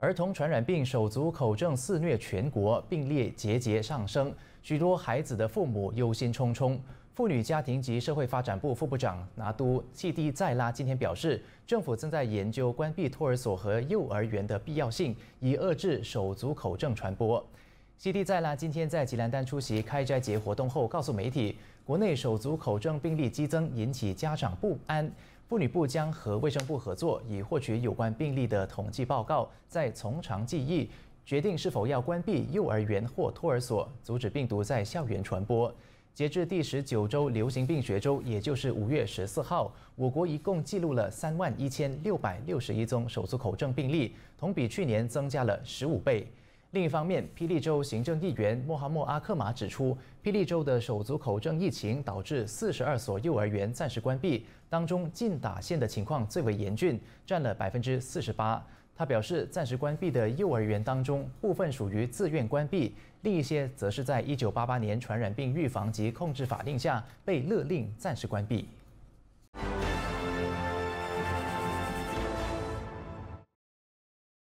儿童传染病手足口症肆虐全国，并列节节上升，许多孩子的父母忧心忡忡。妇女、家庭及社会发展部副部长拿都契蒂再拉今天表示，政府正在研究关闭托儿所和幼儿园的必要性，以遏制手足口症传播。西蒂塞拉今天在吉兰丹出席开斋节活动后，告诉媒体，国内手足口症病例激增，引起家长不安。妇女部将和卫生部合作，以获取有关病例的统计报告，再从长计议，决定是否要关闭幼儿园或托儿所，阻止病毒在校园传播。截至第十九周流行病学周，也就是五月十四号，我国一共记录了三万一千六百六十一宗手足口症病例，同比去年增加了十五倍。另一方面，霹雳州行政议员穆罕默阿克马指出，霹雳州的手足口症疫情导致四十二所幼儿园暂时关闭，当中禁打线的情况最为严峻，占了百分之四十八。他表示，暂时关闭的幼儿园当中，部分属于自愿关闭，另一些则是在一九八八年传染病预防及控制法令下被勒令暂时关闭。